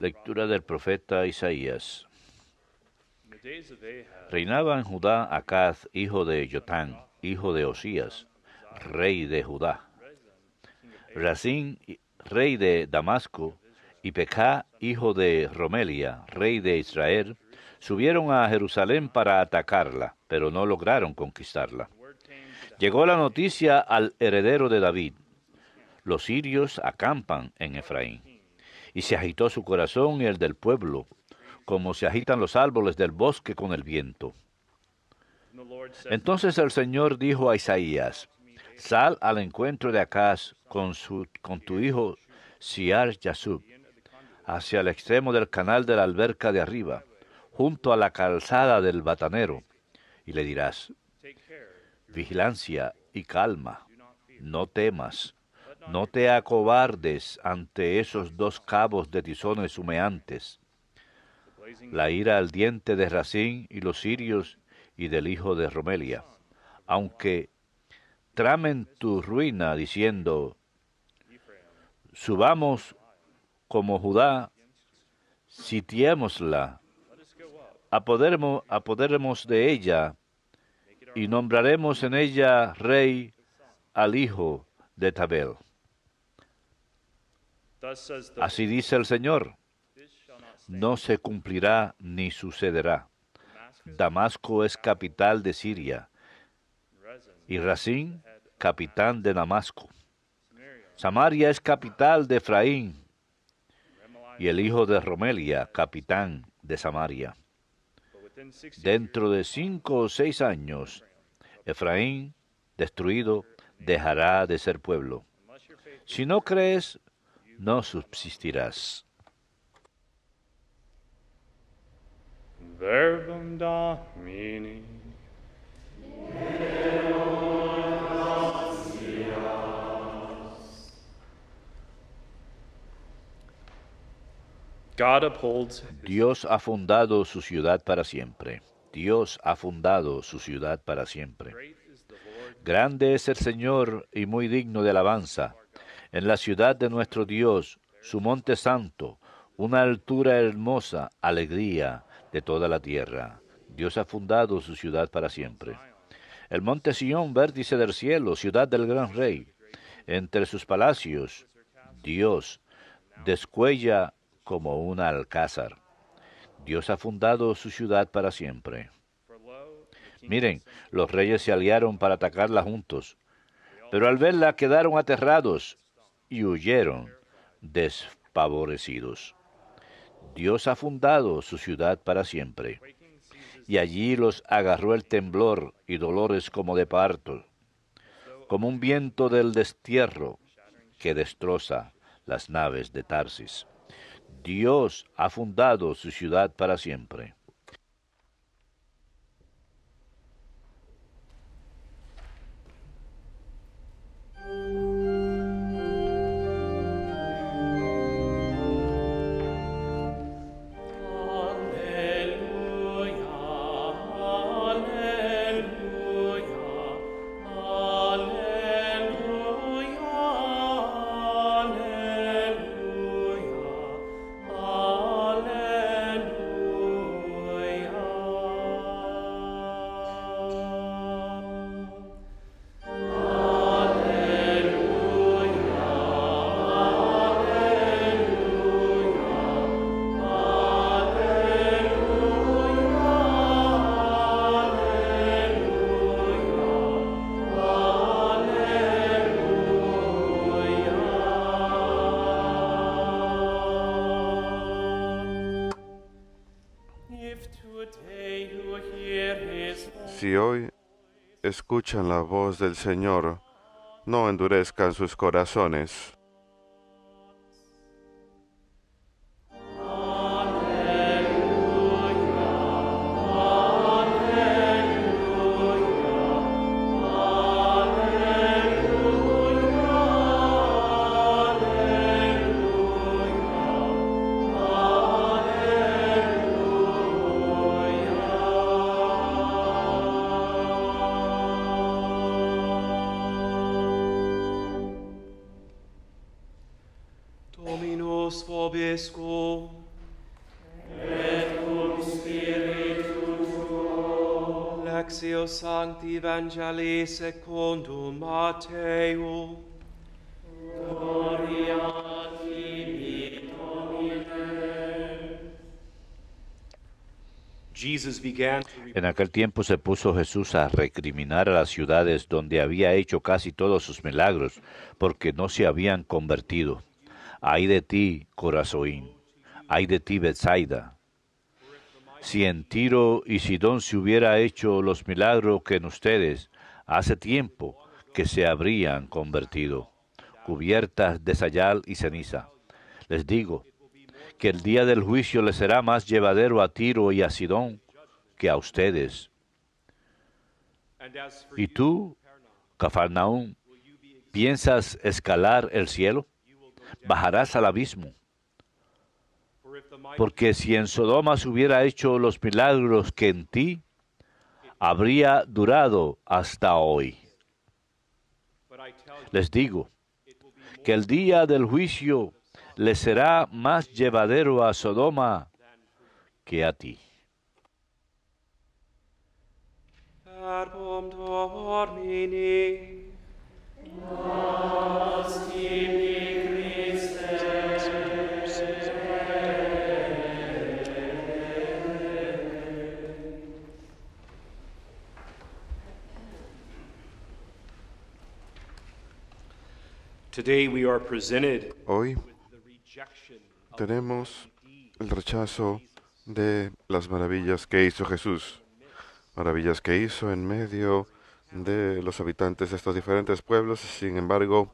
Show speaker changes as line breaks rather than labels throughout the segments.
Lectura del profeta Isaías. Reinaba en Judá Acaz, hijo de Jotán, hijo de Osías, rey de Judá. Razín, rey de Damasco, y Peká, hijo de Romelia, rey de Israel, subieron a Jerusalén para atacarla, pero no lograron conquistarla. Llegó la noticia al heredero de David. Los sirios acampan en Efraín y se agitó su corazón y el del pueblo, como se agitan los árboles del bosque con el viento. Entonces el Señor dijo a Isaías, sal al encuentro de Acaz con, con tu hijo Siar Yasub, hacia el extremo del canal de la alberca de arriba, junto a la calzada del batanero, y le dirás, vigilancia y calma, no temas, no te acobardes ante esos dos cabos de tizones humeantes, la ira al diente de Racín y los sirios y del hijo de Romelia, aunque tramen tu ruina diciendo, subamos como Judá, sitiémosla, apoderemos, de ella y nombraremos en ella rey al hijo de Tabel. Así dice el Señor, no se cumplirá ni sucederá. Damasco es capital de Siria y Racín, capitán de Damasco. Samaria es capital de Efraín y el hijo de Romelia, capitán de Samaria. Dentro de cinco o seis años, Efraín, destruido, dejará de ser pueblo. Si no crees, no subsistirás. Dios ha fundado su ciudad para siempre. Dios ha fundado su ciudad para siempre. Grande es el Señor y muy digno de alabanza en la ciudad de nuestro Dios, su monte santo, una altura hermosa, alegría de toda la tierra. Dios ha fundado su ciudad para siempre. El monte Sión, vértice del cielo, ciudad del gran rey. Entre sus palacios, Dios descuella como un alcázar. Dios ha fundado su ciudad para siempre. Miren, los reyes se aliaron para atacarla juntos, pero al verla quedaron aterrados y huyeron desfavorecidos. Dios ha fundado su ciudad para siempre, y allí los agarró el temblor y dolores como de parto, como un viento del destierro que destroza las naves de Tarsis. Dios ha fundado su ciudad para siempre,
si hoy escuchan la voz del Señor, no endurezcan sus corazones.
en aquel tiempo se puso Jesús a recriminar a las ciudades donde había hecho casi todos sus milagros, porque no se habían convertido. Ay de ti, Corazoín, ay de ti, Bethsaida! Si en Tiro y Sidón se hubiera hecho los milagros que en ustedes, hace tiempo que se habrían convertido, cubiertas de sayal y ceniza. Les digo que el día del juicio les será más llevadero a Tiro y a Sidón que a ustedes. ¿Y tú, Cafarnaún, piensas escalar el cielo? bajarás al abismo. Porque si en Sodoma se hubiera hecho los milagros que en ti, habría durado hasta hoy. Les digo que el día del juicio le será más llevadero a Sodoma que a ti.
Hoy tenemos el rechazo de las maravillas que hizo Jesús, maravillas que hizo en medio de los habitantes de estos diferentes pueblos, sin embargo,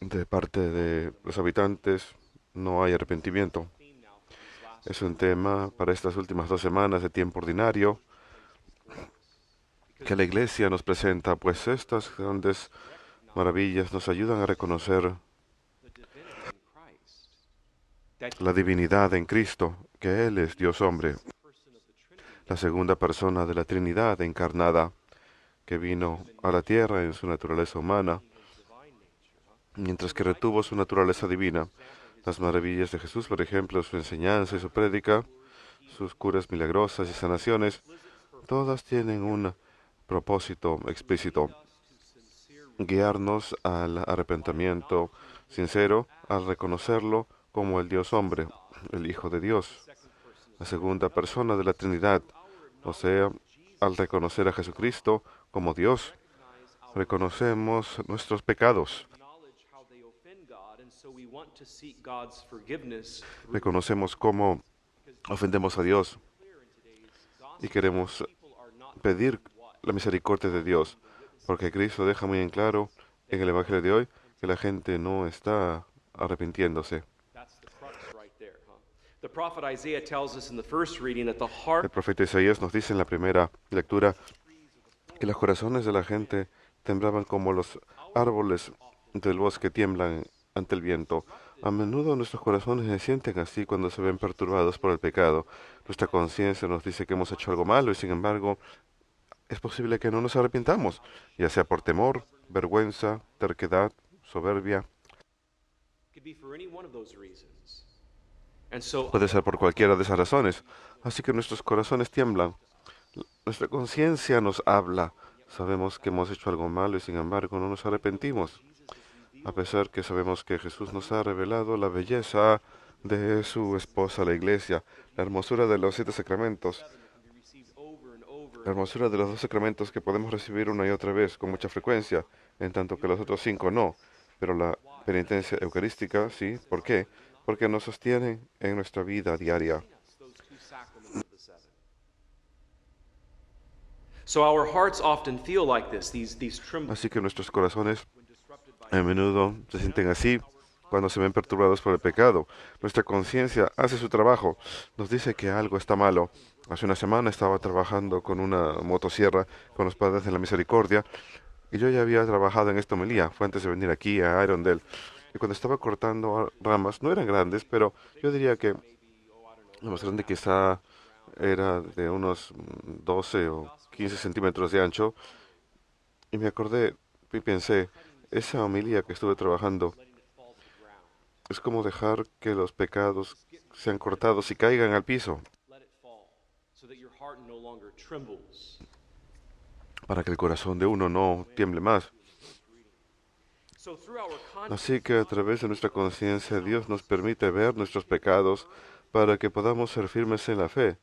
de parte de los habitantes no hay arrepentimiento. Es un tema para estas últimas dos semanas de tiempo ordinario que la iglesia nos presenta, pues estas grandes maravillas nos ayudan a reconocer la divinidad en Cristo, que Él es Dios hombre, la segunda persona de la Trinidad encarnada, que vino a la tierra en su naturaleza humana, mientras que retuvo su naturaleza divina. Las maravillas de Jesús, por ejemplo, su enseñanza y su prédica, sus curas milagrosas y sanaciones, todas tienen un propósito explícito guiarnos al arrepentimiento sincero al reconocerlo como el Dios hombre, el Hijo de Dios, la segunda persona de la Trinidad, o sea, al reconocer a Jesucristo como Dios, reconocemos nuestros pecados. Reconocemos cómo ofendemos a Dios y queremos pedir la misericordia de Dios. Porque Cristo deja muy en claro en el Evangelio de hoy que la gente no está arrepintiéndose. El profeta Isaías nos dice en la primera lectura que los corazones de la gente temblaban como los árboles del bosque tiemblan ante el viento. A menudo nuestros corazones se sienten así cuando se ven perturbados por el pecado. Nuestra conciencia nos dice que hemos hecho algo malo y sin embargo es posible que no nos arrepintamos, ya sea por temor, vergüenza, terquedad, soberbia. Puede ser por cualquiera de esas razones. Así que nuestros corazones tiemblan. Nuestra conciencia nos habla. Sabemos que hemos hecho algo malo y sin embargo no nos arrepentimos. A pesar que sabemos que Jesús nos ha revelado la belleza de su esposa, la iglesia, la hermosura de los siete sacramentos, la hermosura de los dos sacramentos que podemos recibir una y otra vez con mucha frecuencia, en tanto que los otros cinco no, pero la penitencia eucarística sí. ¿Por qué? Porque nos sostienen en nuestra vida diaria. Así que nuestros corazones a menudo se sienten así cuando se ven perturbados por el pecado. Nuestra conciencia hace su trabajo, nos dice que algo está malo, Hace una semana estaba trabajando con una motosierra con los padres de la misericordia y yo ya había trabajado en esta homilía, fue antes de venir aquí a Irondale. Y cuando estaba cortando ramas, no eran grandes, pero yo diría que la más grande quizá era de unos 12 mm, o 15 centímetros de ancho. Y me acordé y pensé, esa homilía que estuve trabajando es como dejar que los pecados sean cortados y caigan al piso para que el corazón de uno no tiemble más. Así que a través de nuestra conciencia Dios nos permite ver nuestros pecados para que podamos ser firmes en la fe,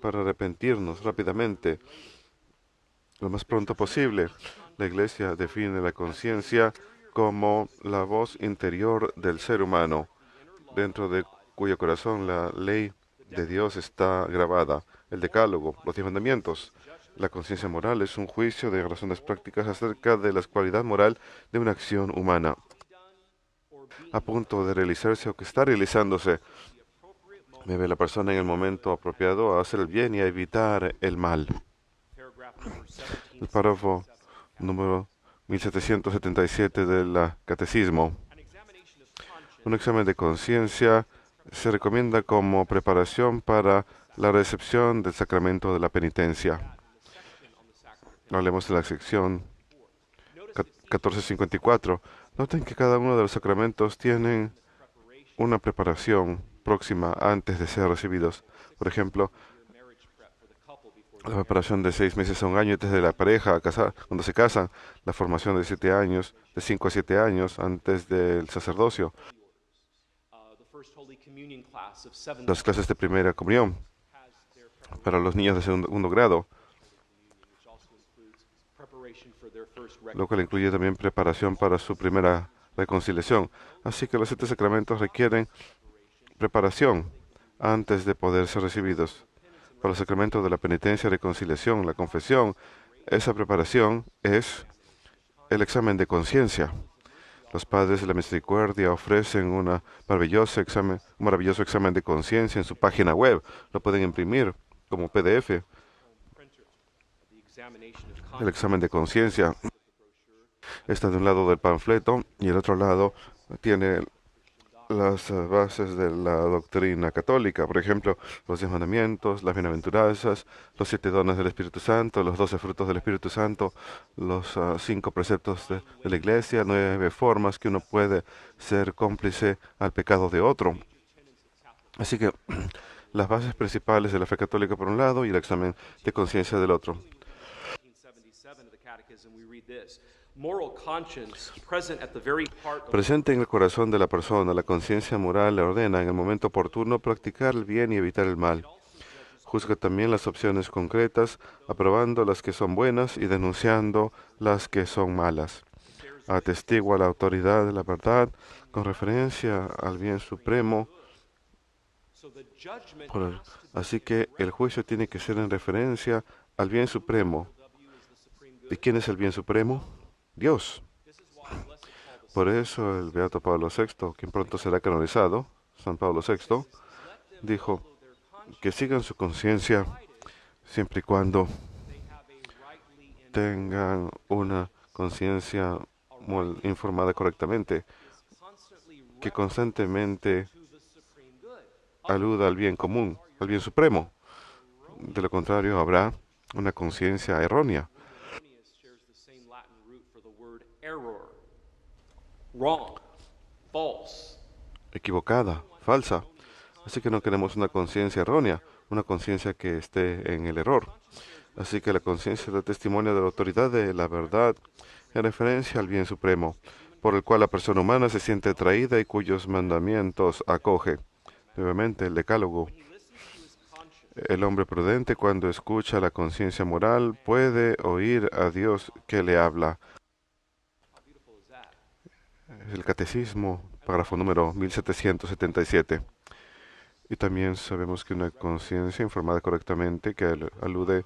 para arrepentirnos rápidamente, lo más pronto posible. La Iglesia define la conciencia como la voz interior del ser humano, dentro de cuyo corazón la ley de Dios está grabada, el decálogo, los diez mandamientos. La conciencia moral es un juicio de razones prácticas acerca de la cualidad moral de una acción humana, a punto de realizarse o que está realizándose. ve la persona en el momento apropiado a hacer el bien y a evitar el mal. El párrafo número 1777 del Catecismo. Un examen de conciencia se recomienda como preparación para la recepción del sacramento de la penitencia. Hablemos de la sección 1454. Noten que cada uno de los sacramentos tienen una preparación próxima antes de ser recibidos. Por ejemplo, la preparación de seis meses a un año antes de la pareja cuando se casan, la formación de siete años, de cinco a siete años antes del sacerdocio las clases de primera comunión para los niños de segundo grado, lo cual incluye también preparación para su primera reconciliación. Así que los siete sacramentos requieren preparación antes de poder ser recibidos. Para los sacramentos de la penitencia, reconciliación, la confesión, esa preparación es el examen de conciencia. Los padres de la misericordia ofrecen una examen, un maravilloso examen de conciencia en su página web. Lo pueden imprimir como PDF. El examen de conciencia está de un lado del panfleto y el otro lado tiene las eh, bases de la doctrina católica, por ejemplo, los diez mandamientos, las bienaventuranzas, los siete dones del Espíritu Santo, los doce frutos del Espíritu Santo, los ah, cinco preceptos de, de, la Iglesia, nueve formas que uno puede ser cómplice al pecado de otro. Así que las bases principales de la fe católica por un lado y el examen de conciencia del otro. Presente en el corazón de la persona, la conciencia moral le ordena en el momento oportuno practicar el bien y evitar el mal. Juzga también las opciones concretas, aprobando las que son buenas y denunciando las que son malas. Atestigua la autoridad de la verdad con referencia al bien supremo. así que el juicio tiene que ser en referencia al bien supremo. ¿Y quién es el bien supremo? Dios. Por eso el Beato Pablo VI, quien pronto será canonizado, San Pablo VI, dijo que sigan su conciencia siempre y cuando tengan una conciencia informada correctamente, que constantemente aluda al bien común, al bien supremo. De lo contrario, habrá una conciencia errónea Equivocada, falsa. Así que no queremos una conciencia errónea, una conciencia que esté en el error. Así que la conciencia da testimonio de la autoridad de la verdad en referencia al bien supremo, por el cual la persona humana se siente atraída y cuyos mandamientos acoge. Nuevamente, el decálogo. El hombre prudente, cuando escucha la conciencia moral, puede oír a Dios que le habla el Catecismo, párrafo número 1777. Y también sabemos que una conciencia informada correctamente, que alude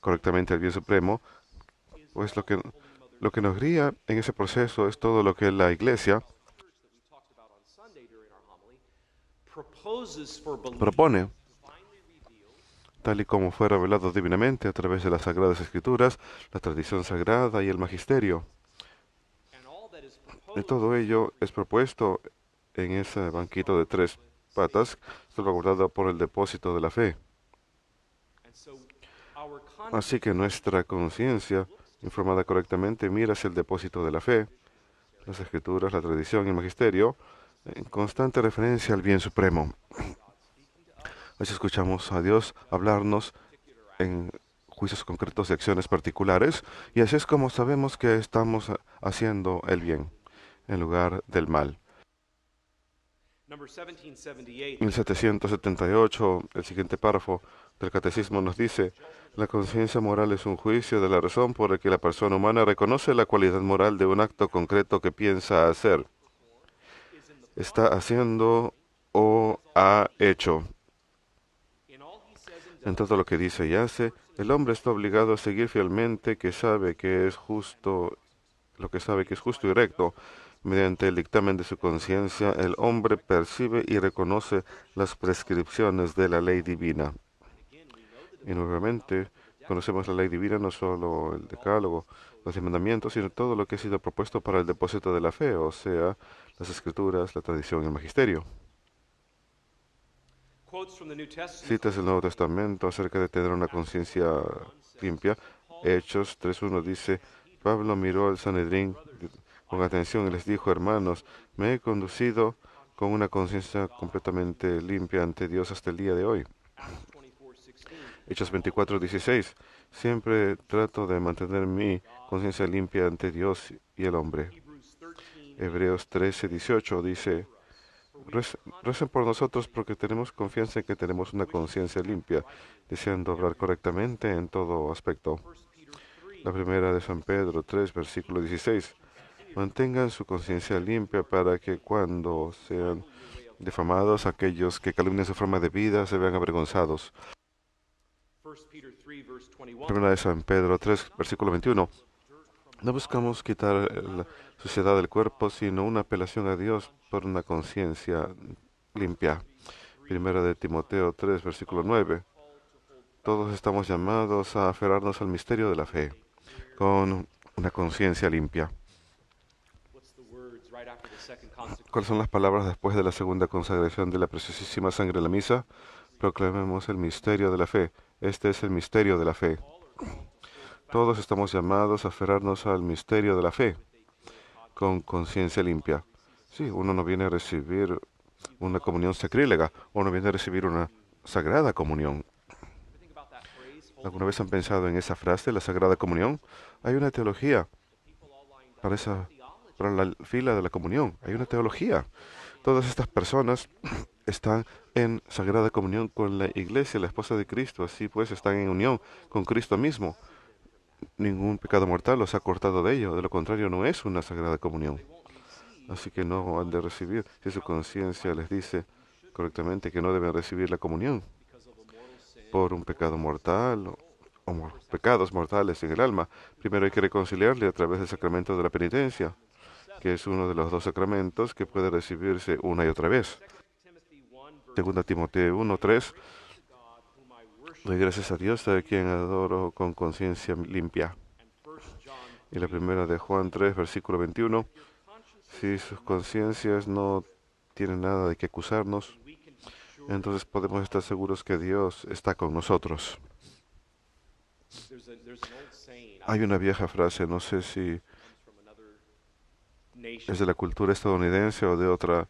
correctamente al bien supremo, pues lo que, lo que nos guía en ese proceso es todo lo que la Iglesia propone, tal y como fue revelado divinamente a través de las Sagradas Escrituras, la tradición sagrada y el magisterio. De todo ello es propuesto en ese banquito de tres patas, salvaguardado por el depósito de la fe. Así que nuestra conciencia, informada correctamente, mira hacia el depósito de la fe, las escrituras, la tradición y el magisterio, en constante referencia al bien supremo. Así escuchamos a Dios hablarnos en juicios concretos y acciones particulares, y así es como sabemos que estamos haciendo el bien en lugar del mal. 1778, el siguiente párrafo del Catecismo nos dice, la conciencia moral es un juicio de la razón por el que la persona humana reconoce la cualidad moral de un acto concreto que piensa hacer, está haciendo o ha hecho. En todo lo que dice y hace, el hombre está obligado a seguir fielmente que sabe que es justo, lo que sabe que es justo y recto, Mediante el dictamen de su conciencia, el hombre percibe y reconoce las prescripciones de la ley divina. Y nuevamente, conocemos la ley divina, no solo el decálogo, los mandamientos, sino todo lo que ha sido propuesto para el depósito de la fe, o sea, las escrituras, la tradición y el magisterio. Citas del Nuevo Testamento acerca de tener una conciencia limpia. Hechos 3.1 dice, Pablo miró al Sanedrín con atención y les dijo, hermanos, me he conducido con una conciencia completamente limpia ante Dios hasta el día de hoy. Hechos 24, 16. Siempre trato de mantener mi conciencia limpia ante Dios y el hombre. Hebreos 13, 18 dice, recen por nosotros porque tenemos confianza en que tenemos una conciencia limpia, deseando obrar correctamente en todo aspecto. La primera de San Pedro 3, versículo 16. Mantengan su conciencia limpia para que cuando sean difamados aquellos que calumnian su forma de vida se vean avergonzados. Primera de San Pedro 3, versículo 21. No buscamos quitar la suciedad del cuerpo, sino una apelación a Dios por una conciencia limpia. 1 de Timoteo 3, versículo 9. Todos estamos llamados a aferrarnos al misterio de la fe con una conciencia limpia. ¿Cuáles son las palabras después de la segunda consagración de la preciosísima sangre en la misa? Proclamemos el misterio de la fe. Este es el misterio de la fe. Todos estamos llamados a aferrarnos al misterio de la fe con conciencia limpia. Sí, uno no viene a recibir una comunión sacrílega, uno viene a recibir una sagrada comunión. ¿Alguna vez han pensado en esa frase, la sagrada comunión? Hay una teología para esa para la fila de la comunión. Hay una teología. Todas estas personas están en sagrada comunión con la iglesia, la esposa de Cristo. Así pues, están en unión con Cristo mismo. Ningún pecado mortal los ha cortado de ello. De lo contrario, no es una sagrada comunión. Así que no han de recibir, si su conciencia les dice correctamente que no deben recibir la comunión por un pecado mortal o, o pecados mortales en el alma, primero hay que reconciliarle a través del sacramento de la penitencia que es uno de los dos sacramentos que puede recibirse una y otra vez. Segunda Timoteo 3. doy gracias a Dios a quien adoro con conciencia limpia. Y la primera de Juan 3, versículo 21, si sus conciencias no tienen nada de que acusarnos, entonces podemos estar seguros que Dios está con nosotros. Hay una vieja frase, no sé si es de la cultura estadounidense o de otra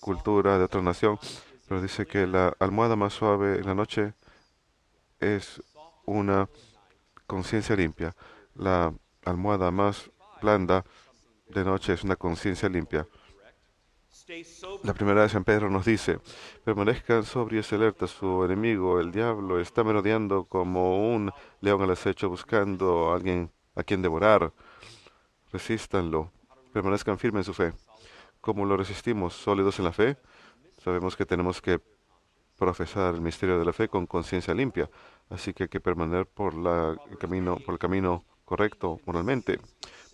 cultura, de otra nación, pero dice que la almohada más suave en la noche es una conciencia limpia. La almohada más blanda de noche es una conciencia limpia. La primera de San Pedro nos dice, permanezcan sobrios y alertas, su enemigo, el diablo, está merodeando como un león al acecho buscando a alguien a quien devorar. Resístanlo permanezcan firmes en su fe. Como lo resistimos sólidos en la fe, sabemos que tenemos que profesar el misterio de la fe con conciencia limpia. Así que hay que permanecer por, el camino, correcto moralmente.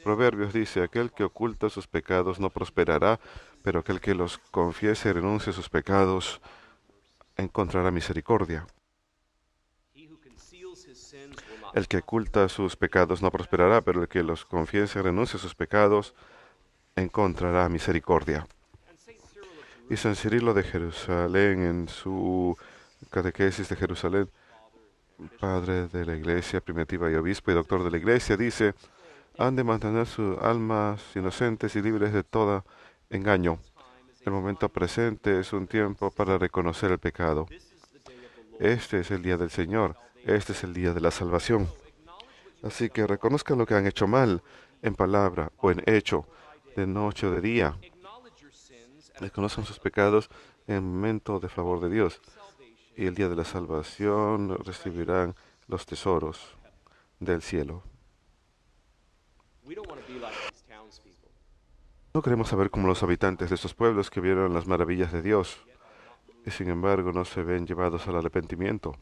Proverbios dice, aquel que oculta sus pecados no prosperará, pero aquel que los confiese y renuncie a sus pecados encontrará misericordia. El que oculta sus pecados no prosperará, pero el que los confiese y renuncie a sus pecados encontrará misericordia. Y San Cirilo de Jerusalén, en su catequesis de Jerusalén, padre de la iglesia primitiva y obispo y doctor de la iglesia, dice, han de mantener sus almas inocentes y libres de todo engaño. El momento presente es un tiempo para reconocer el pecado. Este es el día del Señor, este es el día de la salvación. Así que reconozcan lo que han hecho mal en palabra o en hecho de noche o de día. Reconocen sus pecados en momento de favor de Dios. Y el día de la salvación recibirán los tesoros del cielo. No queremos saber como los habitantes de estos pueblos que vieron las maravillas de Dios y sin embargo no se ven llevados al arrepentimiento.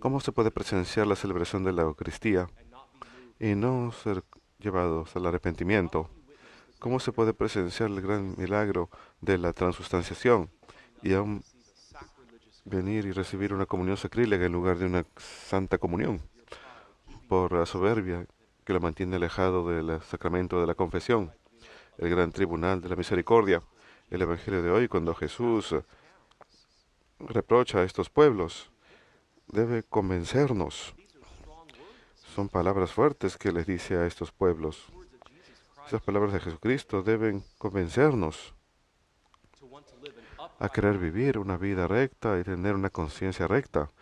¿Cómo se puede presenciar la celebración de la Eucaristía y no ser llevados al arrepentimiento. ¿Cómo se puede presenciar el gran milagro de la transustanciación y aún venir y recibir una comunión sacrílega en lugar de una santa comunión? Por la soberbia que la mantiene alejado del sacramento de la confesión, el gran tribunal de la misericordia, el Evangelio de hoy, cuando Jesús reprocha a estos pueblos, debe convencernos son palabras fuertes que les dice a estos pueblos. Esas palabras de Jesucristo deben convencernos a querer vivir una vida recta y tener una conciencia recta.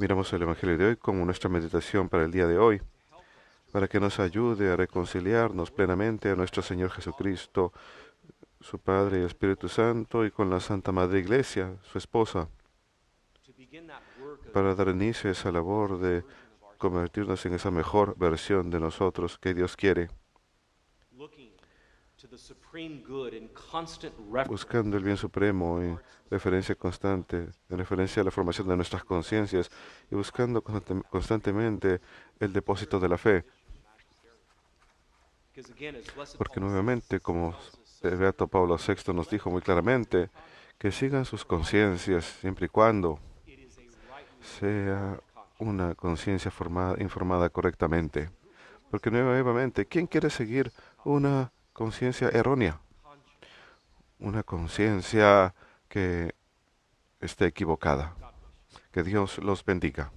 Miramos el Evangelio de hoy como nuestra meditación para el día de hoy, para que nos ayude a reconciliarnos plenamente a nuestro Señor Jesucristo, su Padre y Espíritu Santo, y con la Santa Madre Iglesia, su esposa para dar inicio a esa labor de convertirnos en esa mejor versión de nosotros que Dios quiere. Buscando el bien supremo en referencia constante, en referencia a la formación de nuestras conciencias y buscando constantemente el depósito de la fe. Porque nuevamente, como el Beato Pablo VI nos dijo muy claramente, que sigan sus conciencias siempre y cuando sea una conciencia formada, informada correctamente. Porque nuevamente, ¿quién quiere seguir una conciencia errónea? Una conciencia que esté equivocada. Que Dios los bendiga.